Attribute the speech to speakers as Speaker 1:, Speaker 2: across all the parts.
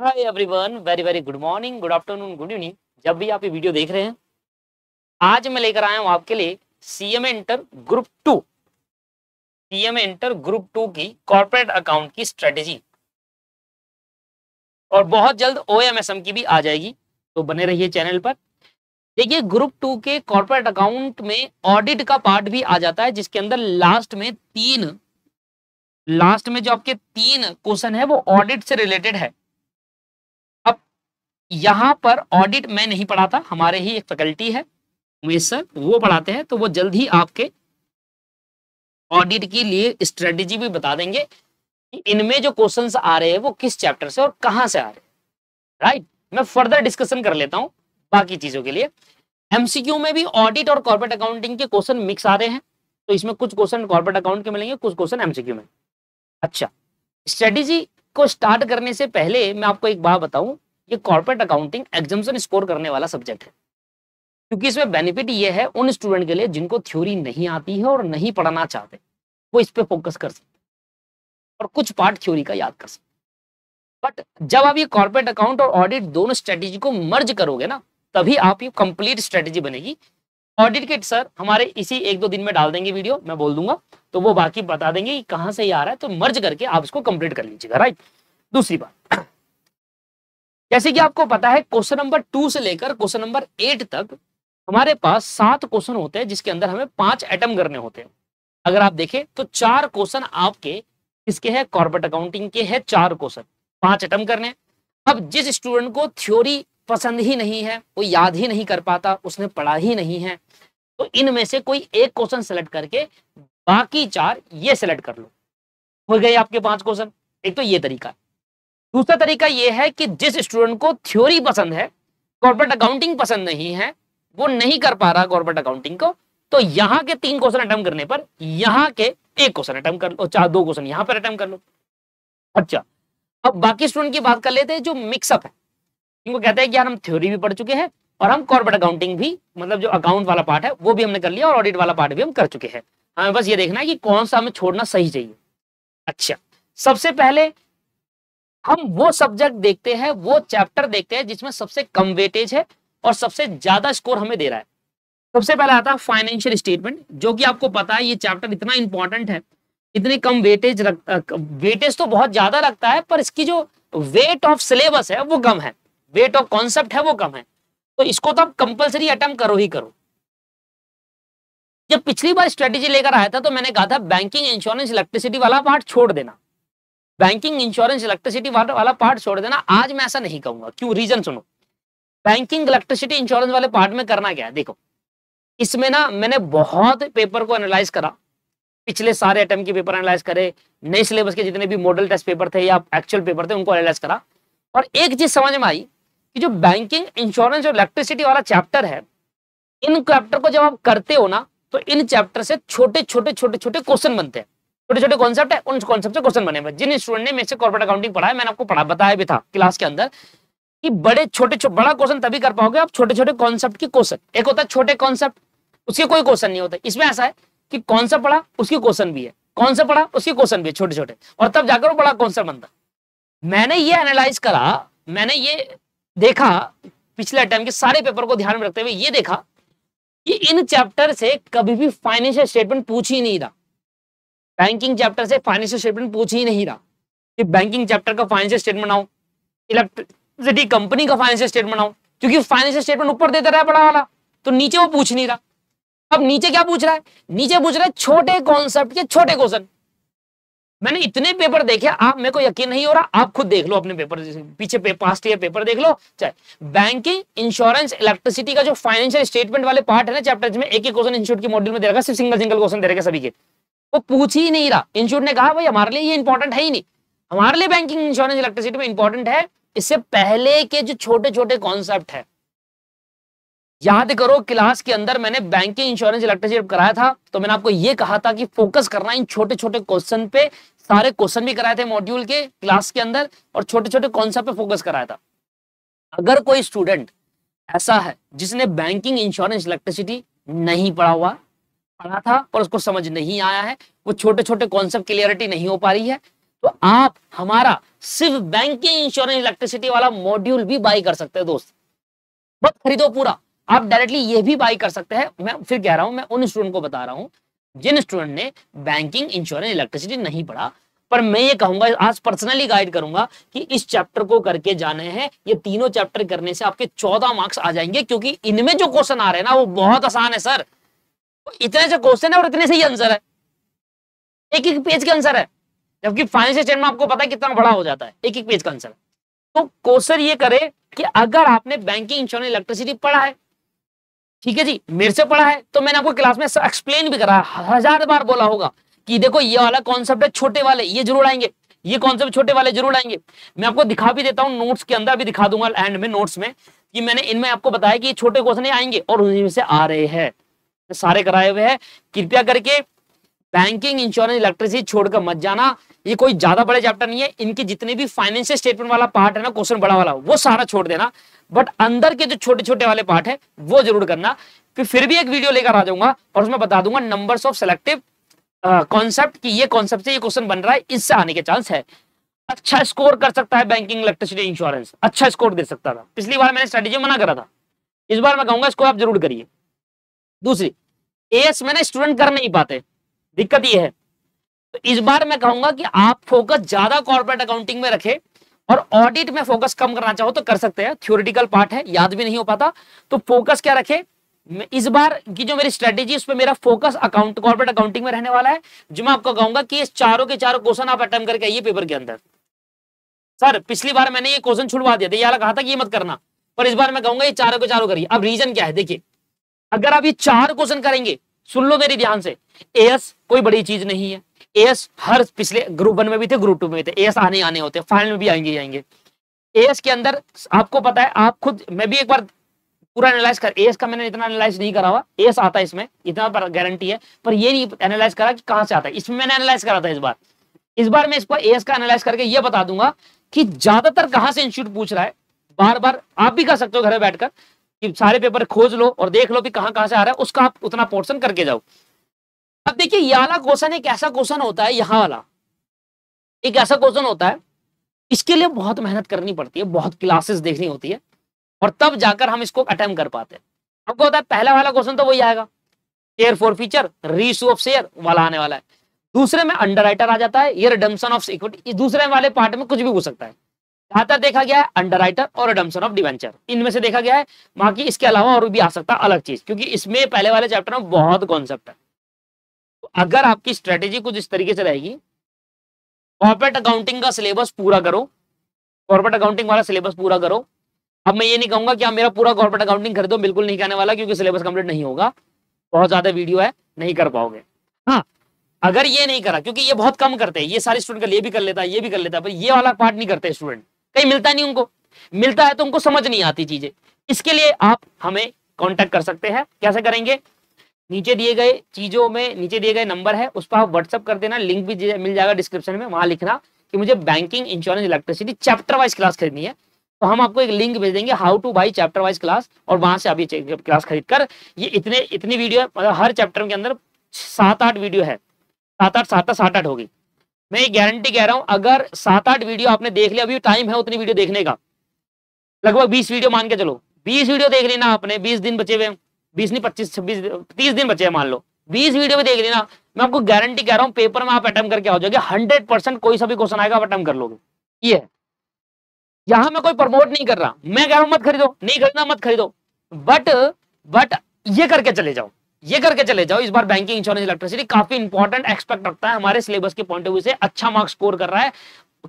Speaker 1: हाय everyone very very good morning good afternoon good evening जब भी आप ये वीडियो देख रहे हैं आज मैं लेकर आया हूं आपके लिए CM inter group two CM inter group two की कॉर्पोरेट अकाउंट की स्ट्रेटेजी और बहुत जल्द ओ की भी आ जाएगी तो बने रहिए चैनल पर देखिए ग्रुप टू के कॉर्पोरेट अकाउंट में ऑडिट का पार्ट भी आ जाता है जिसके अंदर लास्ट में तीन लास्ट में जो आपके तीन क्वेश्चन है वो ऑडिट से रिलेटेड है यहाँ पर ऑडिट मैं नहीं पढ़ाता हमारे ही एक फैकल्टी है उमेश सर वो पढ़ाते हैं तो वो जल्द ही आपके ऑडिट के लिए स्ट्रेटेजी भी बता देंगे इनमें जो क्वेश्चन आ रहे हैं वो किस चैप्टर से और कहा से आ रहे हैं राइट मैं फर्दर डिस्कशन कर लेता हूँ बाकी चीजों के लिए एमसीक्यू में भी ऑडिट और कॉर्पोरेट अकाउंटिंग के क्वेश्चन मिक्स आ रहे हैं तो इसमें कुछ क्वेश्चन कॉर्पोरेट अकाउंट के मिलेंगे कुछ क्वेश्चन एमसीक्यू में अच्छा स्ट्रेटेजी को स्टार्ट करने से पहले मैं आपको एक बात बताऊं ये कॉर्पोरेट अकाउंटिंग एग्जामेशन स्कोर करने वाला सब्जेक्ट है क्योंकि इसमें बेनिफिट ये है उन स्टूडेंट के लिए जिनको थ्योरी नहीं आती है और नहीं पढ़ना चाहते वो इस पर फोकस कर सकते और कुछ पार्ट थ्योरी का याद कर सकते बट जब आप ये कॉर्पोरेट अकाउंट और ऑडिट दोनों स्ट्रेटेजी को मर्ज करोगे ना तभी आप ये कंप्लीट स्ट्रेटेजी बनेगी ऑडिट किट सर हमारे इसी एक दो दिन में डाल देंगे वीडियो मैं बोल दूंगा तो वो बाकी बता देंगे कहां से ये आ रहा है तो मर्ज करके आप इसको कंप्लीट कर लीजिएगा राइट दूसरी बात जैसे कि आपको पता है क्वेश्चन नंबर टू से लेकर क्वेश्चन नंबर एट तक हमारे पास सात क्वेश्चन होते हैं जिसके अंदर हमें पांच एटम करने होते हैं अगर आप देखें तो चार क्वेश्चन आपके किसके हैं कॉर्पोरेट अकाउंटिंग के है चार क्वेश्चन पांच एटम करने अब जिस स्टूडेंट को थ्योरी पसंद ही नहीं है वो याद ही नहीं कर पाता उसने पढ़ा ही नहीं है तो इनमें से कोई एक क्वेश्चन सेलेक्ट करके बाकी चार ये सेलेक्ट कर लो हो गए आपके पांच क्वेश्चन एक तो ये तरीका दूसरा तरीका यह है कि जिस स्टूडेंट को थ्योरी पसंद है कॉर्पोरेट अकाउंटिंग पसंद नहीं है वो नहीं कर पा रहा कॉर्पोरेट अकाउंटिंग को तो यहाँ के तीन क्वेश्चन अटैम्प करने पर यहाँ के एक क्वेश्चन अटैम्प कर लो चार दो क्वेश्चन यहां पर अटैम्प कर लो अच्छा अब बाकी स्टूडेंट की बात कर लेते हैं जो मिक्सअप है इनको कहते हैं कि यार हम थ्योरी भी पढ़ चुके हैं और हम कॉर्पोरेट अकाउंटिंग भी मतलब जो अकाउंट वाला पार्ट है वो भी हमने कर लिया और ऑडिट वाला पार्ट भी हम कर चुके हैं हमें बस ये देखना है कि कौन सा हमें छोड़ना सही चाहिए अच्छा सबसे पहले हम वो सब्जेक्ट देखते हैं वो चैप्टर देखते हैं जिसमें सबसे कम वेटेज है और सबसे ज्यादा स्कोर हमें दे रहा है सबसे पहला आता है फाइनेंशियल स्टेटमेंट जो कि आपको पता है ये चैप्टर इतना इंपॉर्टेंट है इतने कम वेटेज रख वेटेज तो बहुत ज्यादा रखता है पर इसकी जो वेट ऑफ सिलेबस है वो कम है वेट ऑफ कॉन्सेप्ट है वो कम है तो इसको तो आप कंपल्सरी अटेम्प्ट करो ही करो जब पिछली बार स्ट्रेटेजी लेकर आया था तो मैंने कहा था बैंकिंग इंश्योरेंस इलेक्ट्रिसिटी वाला पार्ट छोड़ देना बैंकिंग इंश्योरेंस इलेक्ट्रिसिटी वाला पार्ट छोड़ देना आज मैं ऐसा नहीं कहूंगा क्यों रीजन सुनो बैंकिंग इलेक्ट्रिसिटी इंश्योरेंस वाले पार्ट में करना क्या है देखो इसमें ना मैंने बहुत पेपर को एनालाइज करा पिछले सारे अटैम्प के पेपर एनालाइज करे नए सिलेबस के जितने भी मॉडल टेस्ट पेपर थे या एक्चुअल पेपर थे उनको एनालाइज करा और एक चीज समझ में आई कि जो बैंकिंग इंश्योरेंस और इलेक्ट्रिसिटी वाला चैप्टर है इन चैप्टर को जब आप करते हो ना तो इन चैप्टर से छोटे छोटे छोटे छोटे क्वेश्चन बनते हैं छोटे छोटे कॉन्सेप्ट है उन कॉन्सेप्ट से क्वेश्चन बने हुए जिन स्टूडेंट ने मेरे से कॉर्पोरेट अकाउंटिंग पढ़ा है मैंने आपको पढ़ा बताया भी था क्लास के अंदर कि बड़े छोटे छोटे बड़ा क्वेश्चन तभी कर पाओगे आप छोटे छोटे कॉन्सेप्ट की क्वेश्चन एक होता है छोटे कॉन्सेप्ट उसके कोई क्वेश्चन नहीं होता इसमें ऐसा है कि कौन सा पढ़ा उसकी क्वेश्चन भी है कौन सा पढ़ा उसके क्वेश्चन भी है छोटे छोटे और तब जाकर वो बड़ा कॉन्सेप्ट बनता मैंने ये एनालाइज करा मैंने ये देखा पिछले टाइम के सारे पेपर को ध्यान में रखते हुए ये देखा कि इन चैप्टर से कभी भी फाइनेंशियल स्टेटमेंट पूछ ही नहीं रहा बैंकिंग चैप्टर से फाइनेंशियल स्टेटमेंट पूछ ही नहीं रहा कि बैंकिंग चैप्टर का फाइनेंशियल स्टेटमेंट आओ इलेक्ट्रिसिटी कंपनी का फाइनेंशियल स्टेटमेंट आओ क्योंकि फाइनेंशियल स्टेटमेंट ऊपर देता रहा बड़ा वाला तो नीचे वो पूछ नहीं रहा अब नीचे क्या पूछ रहा है नीचे पूछ रहा है छोटे कॉन्सेप्ट के छोटे क्वेश्चन मैंने इतने पेपर देखे आप मेरे को यकीन नहीं हो रहा आप खुद देख लो अपने पेपर पीछे पे, पास्ट ईयर पेपर देख लो चाहे बैंकिंग इंश्योरेंस इलेक्ट्रिसिटी का जो फाइनेंशियल स्टेटमेंट वाले पार्ट है ना चैप्टर में एक एक क्वेश्चन इंस्टीट्यूट की मॉड्यूल में देगा सिर्फ सिंगल सिंगल क्वेश्चन दे रहेगा सभी के वो पूछ ही नहीं रहा इंश्योर ने कहा भाई हमारे लिए ये इंपॉर्टेंट है ही नहीं हमारे लिए बैंकिंग इंश्योरेंस इलेक्ट्रिसिटी में इंपॉर्टेंट है इससे पहले के जो छोटे छोटे कॉन्सेप्ट है याद करो क्लास के अंदर मैंने बैंकिंग इंश्योरेंस इलेक्ट्रिसिटी कराया था तो मैंने आपको ये कहा था कि फोकस करना इन छोटे छोटे क्वेश्चन पे सारे क्वेश्चन भी कराए थे मॉड्यूल के क्लास के अंदर और छोटे छोटे कॉन्सेप्ट पे फोकस कराया था अगर कोई स्टूडेंट ऐसा है जिसने बैंकिंग इंश्योरेंस इलेक्ट्रिसिटी नहीं पढ़ा हुआ पढ़ा था पर उसको समझ नहीं आया है वो छोटे छोटे कॉन्सेप्ट क्लियरिटी नहीं हो पा रही है तो आप हमारा सिर्फ बैंकिंग इंश्योरेंस इलेक्ट्रिसिटी वाला मॉड्यूल भी बाई कर सकते हैं दोस्त बस खरीदो पूरा आप डायरेक्टली ये भी बाई कर सकते हैं मैं फिर कह रहा हूं मैं उन स्टूडेंट को बता रहा हूं जिन स्टूडेंट ने बैंकिंग इंश्योरेंस इलेक्ट्रिसिटी नहीं पढ़ा पर मैं ये कहूंगा आज पर्सनली गाइड करूंगा कि इस चैप्टर को करके जाने हैं ये तीनों चैप्टर करने से आपके चौदह मार्क्स आ जाएंगे क्योंकि इनमें जो क्वेश्चन आ रहे हैं ना वो बहुत आसान है सर इतने से क्वेश्चन है और इतने से ही आंसर है एक एक पेज का आंसर है जबकि फाइनेंशियल स्टेटमेंट आपको पता है कितना बड़ा हो जाता है एक एक पेज का आंसर तो क्वेश्चन ये करे कि अगर आपने बैंकिंग इंश्योरेंस इलेक्ट्रिसिटी पढ़ा है ठीक है जी मेरे से पढ़ा है तो मैंने आपको क्लास में एक्सप्लेन भी करा हजार बार बोला होगा कि देखो ये वाला कॉन्सेप्ट है छोटे वाले ये जरूर आएंगे ये कॉन्सेप्ट छोटे वाले जरूर आएंगे मैं आपको दिखा भी देता हूँ नोट्स के अंदर भी दिखा दूंगा एंड में नोट्स में कि मैंने इनमें आपको बताया कि छोटे क्वेश्चन आएंगे और उनसे से आ रहे हैं सारे कराए हुए हैं कृपया करके बैंकिंग इंश्योरेंस इलेक्ट्रिसिटी छोड़कर मत जाना ये कोई ज्यादा बड़े चैप्टर नहीं है इनके जितने भी फाइनेंशियल स्टेटमेंट वाला पार्ट है ना क्वेश्चन बड़ा वाला वो सारा छोड़ देना बट अंदर के जो छोटे छोटे वाले पार्ट है वो जरूर करना फिर फिर भी एक वीडियो लेकर आ जाऊंगा और उसमें बता दूंगा नंबर ऑफ सेलेक्टिव कॉन्सेप्ट की ये कॉन्सेप्ट से ये क्वेश्चन बन रहा है इससे आने के चांस है अच्छा स्कोर कर सकता है बैंकिंग इलेक्ट्रिसिटी इंश्योरेंस अच्छा स्कोर दे सकता था पिछली बार मैंने स्ट्रेटेजी मना करा था इस बार मैं कहूंगा इसको आप जरूर करिए दूसरी एस में ना स्टूडेंट कर नहीं पाते दिक्कत ये है तो इस बार मैं कहूंगा कि आप फोकस ज्यादा कॉर्पोरेट अकाउंटिंग में रखें और ऑडिट में फोकस कम करना चाहो तो कर सकते हैं थ्योरिटिकल पार्ट है याद भी नहीं हो पाता तो फोकस क्या रखे इस बार की जो मेरी स्ट्रेटेजी उस पर मेरा फोकस अकाउंट कॉर्पोरेट अकाउंटिंग में रहने वाला है जो मैं आपको कहूंगा कि इस चारों के चारों क्वेश्चन आप अटेम्प करके आइए पेपर के अंदर सर पिछली बार मैंने ये क्वेश्चन छुड़वा दिया था यार कहा था कि ये मत करना पर इस बार मैं कहूंगा ये चारों के चारों करिए अब रीजन क्या है देखिए अगर आप ये चार क्वेश्चन करेंगे सुन लो मेरी ध्यान से एस कोई बड़ी चीज नहीं है एस हर पिछले ग्रुप वन में भी थे ग्रुप टू में भी थे एस आने आने होते हैं फाइनल में भी आएंगे आएंगे एस के अंदर आपको पता है आप खुद मैं भी एक बार पूरा एनालाइज कर एस का मैंने इतना एनालाइज नहीं करा हुआ एस आता है इसमें इतना गारंटी है पर ये नहीं एनालाइज करा कि कहां से आता है इसमें मैंने एनालाइज करा था इस बार इस बार मैं इसको एस का एनालाइज करके ये बता दूंगा कि ज्यादातर कहां से इंस्टीट्यूट पूछ रहा है बार बार आप भी कर सकते हो घर बैठकर कि सारे पेपर खोज लो और देख लो कि कहां कहां से आ रहा है उसका आप उतना पोर्सन करके जाओ अब देखिए ये वाला क्वेश्चन एक ऐसा क्वेश्चन होता है यहाँ वाला एक ऐसा क्वेश्चन होता है इसके लिए बहुत मेहनत करनी पड़ती है बहुत क्लासेस देखनी होती है और तब जाकर हम इसको अटेम्प कर पाते हैं आपको होता है पहला वाला क्वेश्चन तो वही आएगा share forfeiture reissue of share वाला आने वाला है दूसरे में अंडर आ जाता है ये रिडम्सन ऑफ इक्विटी दूसरे वाले पार्ट में कुछ भी हो सकता है तक देखा गया है राइटर और एडम्सन ऑफ डिवेंचर इनमें से देखा गया है बाकी इसके अलावा और भी आ सकता है अलग चीज क्योंकि इसमें पहले वाले चैप्टर में बहुत कॉन्सेप्ट है तो अगर आपकी स्ट्रेटेजी कुछ इस तरीके से रहेगी कॉर्पोरेट अकाउंटिंग का सिलेबस पूरा करो कॉर्पोरेट अकाउंटिंग वाला सिलेबस पूरा करो अब मैं ये नहीं कहूंगा कि आप मेरा पूरा कॉर्पोरेट अकाउंटिंग खरीदो बिल्कुल नहीं कहने वाला क्योंकि सिलेबस कंप्लीट नहीं होगा बहुत ज्यादा वीडियो है नहीं कर पाओगे हाँ अगर ये नहीं करा क्योंकि ये बहुत कम करते हैं ये सारे स्टूडेंट का ये भी कर लेता है ये भी कर लेता है पर ये वाला पार्ट नहीं करते स्टूडेंट कहीं मिलता नहीं उनको मिलता है तो उनको समझ नहीं आती चीजें इसके लिए आप हमें कॉन्टेक्ट कर सकते हैं कैसे करेंगे नीचे दिए गए चीजों में नीचे दिए गए नंबर है उस पर आप व्हाट्सअप कर देना लिंक भी मिल जाएगा डिस्क्रिप्शन में वहां लिखना कि मुझे banking insurance electricity chapter wise class खरीदनी है तो हम आपको एक लिंक भेज देंगे how to buy chapter wise class और वहां से आप ये क्लास खरीद कर ये इतने इतनी वीडियो है मतलब हर चैप्टर के अंदर सात आठ वीडियो है सात आठ सात आठ सात आठ होगी मैं ये गारंटी कह रहा हूं अगर सात आठ वीडियो आपने देख लिया अभी टाइम है उतनी वीडियो देखने का लगभग बीस वीडियो मान के चलो बीस वीडियो देख लेना आपने बीस दिन बचे हुए बीस नहीं पच्चीस छब्बीस तीस दिन बचे हैं मान लो बीस वीडियो में देख लेना मैं आपको गारंटी कह रहा हूँ पेपर में आप अटैम्प करके आ जाओगे हंड्रेड परसेंट कोई सभी क्वेश्चन आएगा आप अटैम्प कर लोगे ये यहां मैं कोई प्रमोट नहीं कर रहा मैं कह रहा हूं मत खरीदो नहीं खरीदना मत खरीदो बट बट ये करके चले जाओ ये करके चले जाओ इस बार बैंकिंग इंश्योरेंस इलेक्ट्रिसिटी काफी इंपॉर्टेंट एक्सपेक्ट रखता है हमारे सिलेबस के पॉइंट ऑफ व्यू से अच्छा मार्क्स स्कोर कर रहा है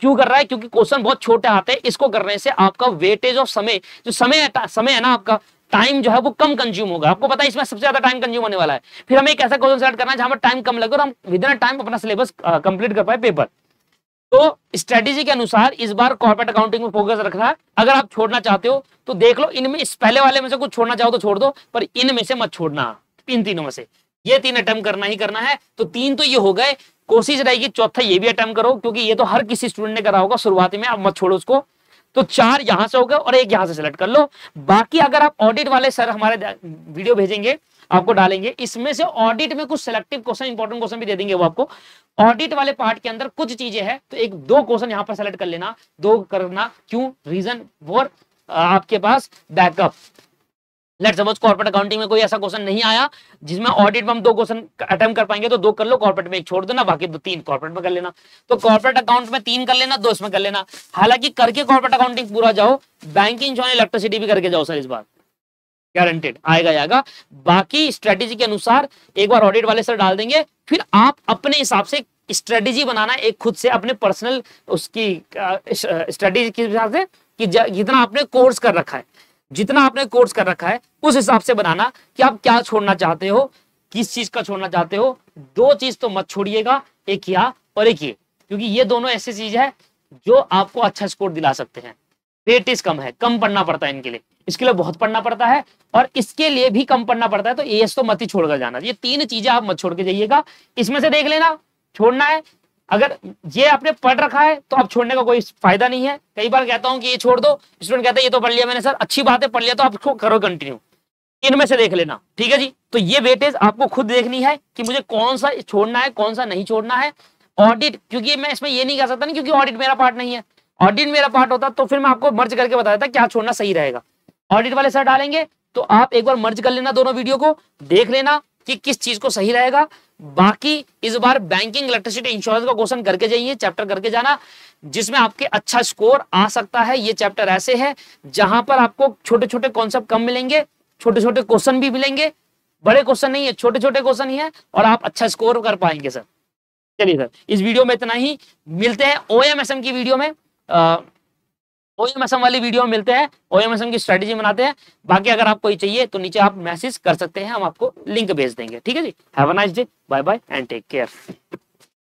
Speaker 1: क्यों कर रहा है क्योंकि क्वेश्चन बहुत छोटे आते हैं इसको करने से आपका वेटेज ऑफ समय जो समय है समय है ना आपका टाइम जो है वो कम कंज्यूम होगा आपको पता है इसमें सबसे ज्यादा टाइम कंज्यूम होने वाला है फिर हमें एक ऐसा क्वेश्चन सेलेक्ट करना है जहां पर टाइम कम लगे और हम विद इन टाइम अपना सिलेबस कंप्लीट कर पाए पेपर तो स्ट्रेटेजी के अनुसार इस बार कॉर्पोरेट अकाउंटिंग में फोकस रख रहा है अगर आप छोड़ना चाहते हो तो देख लो इनमें इस पहले वाले में से कुछ छोड़ना चाहो तो छोड़ दो पर इनमें से मत छोड़ना इन तीनों में से ये तीन अटैम्प करना ही करना है तो तीन तो ये हो गए कोशिश रहेगी चौथा ये भी अटैम्प करो क्योंकि ये तो हर किसी स्टूडेंट ने करा होगा शुरुआत में अब मत छोड़ो उसको तो चार यहां से हो गए और एक यहां से सिलेक्ट कर लो बाकी अगर आप ऑडिट वाले सर हमारे वीडियो भेजेंगे आपको डालेंगे इसमें से ऑडिट में कुछ सिलेक्टिव क्वेश्चन इंपॉर्टेंट क्वेश्चन भी दे देंगे वो आपको ऑडिट वाले पार्ट के अंदर कुछ चीजें हैं तो एक दो क्वेश्चन यहाँ पर सेलेक्ट कर लेना दो करना क्यों रीजन वो आपके पास backup let suppose corporate accounting में कोई ऐसा क्वेश्चन नहीं आया जिसमें ऑडिट में हम दो क्वेश्चन अटेम्प कर पाएंगे तो दो कर लो कॉर्पोरेट में एक छोड़ दो ना बाकी दो तो तीन कॉर्पोरेट में कर लेना तो कॉर्पोरेट अकाउंट में तीन कर लेना दो इसमें कर लेना हालांकि करके कॉर्पोरेट अकाउंटिंग पूरा जाओ बैंकिंग जो है इलेक्ट्रिसिटी भी करके जाओ सर इस बार गारंटेड आएगा जाएगा बाकी स्ट्रेटेजी के अनुसार एक बार ऑडिट वाले सर डाल देंगे फिर आप अपने हिसाब से स्ट्रेटेजी बनाना एक खुद से अपने पर्सनल उसकी स्ट्रेटेजी के हिसाब से कि जितना आपने कोर्स कर रखा है जितना आपने कोर्स कर रखा है उस हिसाब से बनाना कि आप क्या छोड़ना चाहते हो किस चीज का छोड़ना चाहते हो दो चीज तो मत छोड़िएगा एक या और एक ये क्योंकि ये दोनों ऐसी चीज है जो आपको अच्छा स्कोर दिला सकते हैं रेटिस कम है कम पढ़ना पड़ता है इनके लिए इसके लिए बहुत पढ़ना पड़ता है और इसके लिए भी कम पढ़ना पड़ता है तो एस तो मत ही छोड़कर जाना ये तीन चीजें आप मत छोड़ के जाइएगा इसमें से देख लेना छोड़ना है अगर ये आपने पढ़ रखा है तो आप छोड़ने का कोई फायदा नहीं है कई बार कहता हूँ कि ये छोड़ दो स्टूडेंट कहता है ये तो पढ़ लिया मैंने सर अच्छी बात है पढ़ लिया तो आपको करो कंटिन्यू इनमें से देख लेना ठीक है जी तो ये वेटेज आपको खुद देखनी है कि मुझे कौन सा छोड़ना है कौन सा नहीं छोड़ना है ऑडिट क्योंकि मैं इसमें ये नहीं कह सकता ना क्योंकि ऑडिट मेरा पार्ट नहीं है ऑडिट मेरा पार्ट होता तो फिर मैं आपको मर्ज करके बता देता क्या छोड़ना सही रहेगा ऑडिट वाले सर डालेंगे तो आप एक बार मर्ज कर लेना दोनों वीडियो को देख लेना कि किस चीज को सही रहेगा बाकी इस बार बैंकिंग इलेक्ट्रिसिटी इंश्योरेंस का क्वेश्चन करके जाइए चैप्टर करके जाना जिसमें आपके अच्छा स्कोर आ सकता है ये चैप्टर ऐसे है जहां पर आपको छोटे छोटे कॉन्सेप्ट कम मिलेंगे छोटे छोटे क्वेश्चन भी मिलेंगे बड़े क्वेश्चन नहीं है छोटे छोटे क्वेश्चन ही है और आप अच्छा स्कोर कर पाएंगे सर चलिए सर इस वीडियो में इतना ही मिलते हैं ओ की वीडियो में आ, ओएमएसएम वाली वीडियो में मिलते हैं ओएमएसएम की स्ट्रेटेजी बनाते हैं बाकी अगर आपको चाहिए तो नीचे आप मैसेज कर सकते हैं हम आपको लिंक भेज देंगे ठीक है जी have a nice day bye bye and take care